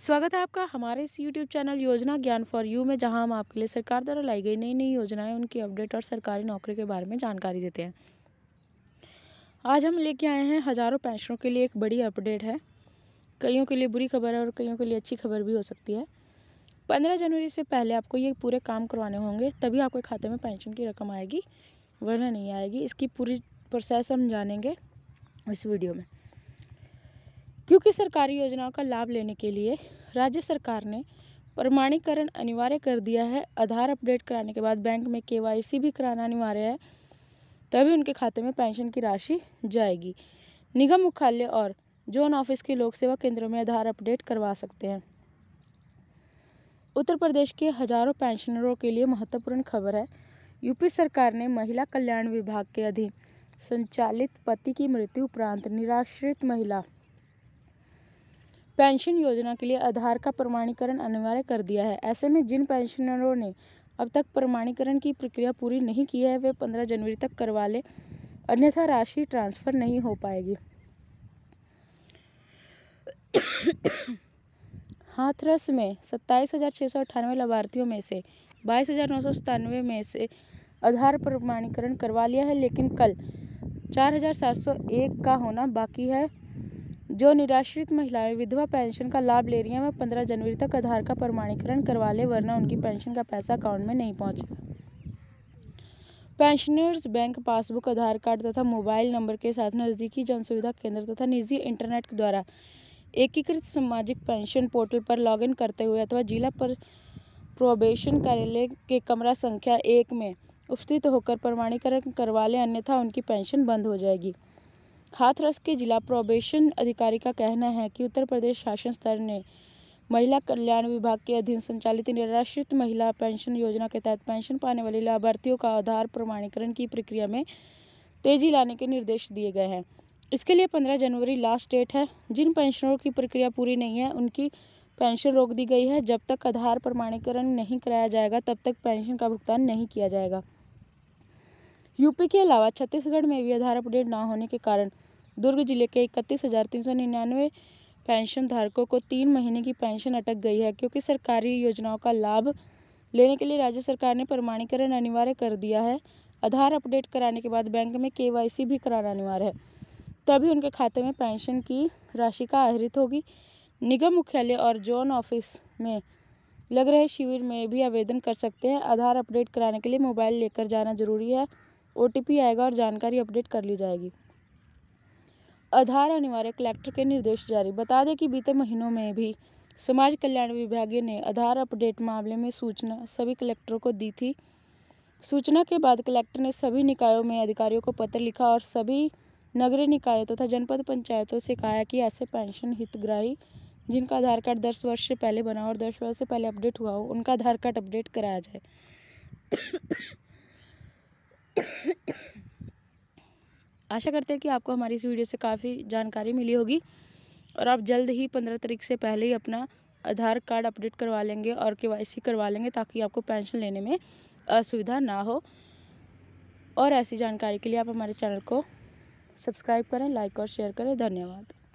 स्वागत है आपका हमारे इस यूट्यूब चैनल योजना ज्ञान फॉर यू में जहां हम आपके लिए सरकार द्वारा लाई गई नई नई योजनाएं उनकी अपडेट और सरकारी नौकरी के बारे में जानकारी देते हैं आज हम लेके आए हैं हज़ारों पेंशनों के लिए एक बड़ी अपडेट है कईयों के लिए बुरी खबर है और कईयों के लिए अच्छी खबर भी हो सकती है पंद्रह जनवरी से पहले आपको ये पूरे काम करवाने होंगे तभी आपके खाते में पेंशन की रकम आएगी वरना नहीं आएगी इसकी पूरी प्रोसेस हम जानेंगे इस वीडियो में क्योंकि सरकारी योजनाओं का लाभ लेने के लिए राज्य सरकार ने प्रमाणीकरण अनिवार्य कर दिया है आधार अपडेट कराने के बाद बैंक में केवाईसी भी कराना अनिवार्य है तभी उनके खाते में पेंशन की राशि जाएगी निगम मुख्यालय और जोन ऑफिस के लोक सेवा केंद्रों में आधार अपडेट करवा सकते हैं उत्तर प्रदेश के हजारों पेंशनरों के लिए महत्वपूर्ण खबर है यूपी सरकार ने महिला कल्याण विभाग के अधीन संचालित पति की मृत्यु उपरांत निराश्रित महिला पेंशन योजना के लिए आधार का प्रमाणीकरण अनिवार्य कर दिया है ऐसे में जिन पेंशनरों ने अब तक प्रमाणीकरण की प्रक्रिया पूरी नहीं की है वे पंद्रह जनवरी तक करवा लें अन्यथा राशि ट्रांसफ़र नहीं हो पाएगी हाथरस में सत्ताईस हज़ार छः सौ अठानवे लाभार्थियों में से बाईस हज़ार नौ सौ सतानवे में से आधार प्रमाणीकरण करवा लिया है लेकिन कल चार हज़ार सात सौ एक का होना बाकी है जो निराश्रित महिलाएं विधवा पेंशन का लाभ ले रही हैं वह पंद्रह जनवरी तक आधार का प्रमाणीकरण करवा लें वरना उनकी पेंशन का पैसा अकाउंट में नहीं पहुंचेगा pensioners bank passbook Aadhaar card तथा मोबाइल नंबर के साथ नज़दीकी जन सुविधा केंद्र तथा निजी इंटरनेट के द्वारा एकीकृत सामाजिक पेंशन पोर्टल पर लॉगिन करते हुए अथवा जिला पर प्रोबेशन कार्यालय के कमरा संख्या एक में उपस्थित होकर प्रमाणीकरण करवा लें अन्यथा उनकी पेंशन बंद हो जाएगी हाथरस के जिला प्रोबेशन अधिकारी का कहना है कि उत्तर प्रदेश शासन स्तर ने महिला कल्याण विभाग के अधीन संचालित निराश्रित महिला पेंशन योजना के तहत पेंशन पाने वाले लाभार्थियों का आधार प्रमाणीकरण की प्रक्रिया में तेजी लाने के निर्देश दिए गए हैं इसके लिए पंद्रह जनवरी लास्ट डेट है जिन पेंशनरों की प्रक्रिया पूरी नहीं है उनकी पेंशन रोक दी गई है जब तक आधार प्रमाणीकरण नहीं कराया जाएगा तब तक पेंशन का भुगतान नहीं किया जाएगा यूपी के अलावा छत्तीसगढ़ में भी आधार अपडेट ना होने के कारण दुर्ग जिले के इकतीस हज़ार तीन सौ निन्यानवे पेंशन धारकों को तीन महीने की पेंशन अटक गई है क्योंकि सरकारी योजनाओं का लाभ लेने के लिए राज्य सरकार ने प्रमाणीकरण अनिवार्य कर दिया है आधार अपडेट कराने के बाद बैंक में के भी कराना अनिवार्य है तभी उनके खाते में पेंशन की राशि का आहरित होगी निगम मुख्यालय और जोन ऑफिस में लग रहे शिविर में भी आवेदन कर सकते हैं आधार अपडेट कराने के लिए मोबाइल लेकर जाना जरूरी है ओ आएगा और जानकारी अपडेट कर ली जाएगी आधार अनिवार्य कलेक्टर के निर्देश जारी बता दें कि बीते महीनों में भी समाज कल्याण विभाग ने आधार अपडेट मामले में सूचना सभी कलेक्टरों को दी थी सूचना के बाद कलेक्टर ने सभी निकायों में अधिकारियों को पत्र लिखा और सभी नगरीय निकायों तथा तो जनपद पंचायतों से कहा कि ऐसे पेंशन हितग्राही जिनका आधार कार्ड दस वर्ष से पहले बना और दस वर्ष से पहले अपडेट हुआ हो उनका आधार कार्ड अपडेट कराया जाए आशा करते हैं कि आपको हमारी इस वीडियो से काफ़ी जानकारी मिली होगी और आप जल्द ही पंद्रह तारीख से पहले ही अपना आधार कार्ड अपडेट करवा लेंगे और के करवा लेंगे ताकि आपको पेंशन लेने में असुविधा ना हो और ऐसी जानकारी के लिए आप हमारे चैनल को सब्सक्राइब करें लाइक और शेयर करें धन्यवाद